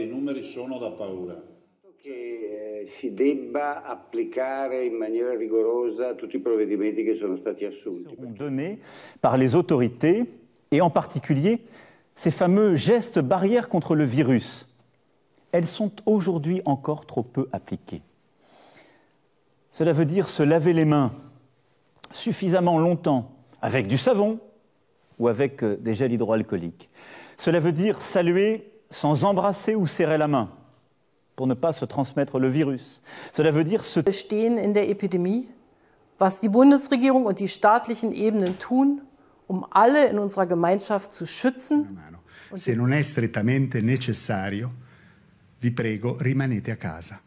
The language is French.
Les numéros sont da paura. Che eh, si debba applicare in maniera rigorosa tutti i provvedimenti che sono stati assunti. Donnés par les autorités et en particulier ces fameux gestes barrières contre le virus. Elles sont aujourd'hui encore trop peu appliquées. Cela veut dire se laver les mains suffisamment longtemps avec du savon ou avec euh, des gels hydroalcooliques. Cela veut dire saluer sans embrasser ou serrer la main pour ne pas se transmettre le virus. Cela veut dire se stehen in der Epidemie, was die Bundesregierung und die staatlichen Ebenen tun, um alle in unserer Gemeinschaft zu schützen. Se non è strettamente necessario, vi prego, rimanete a casa.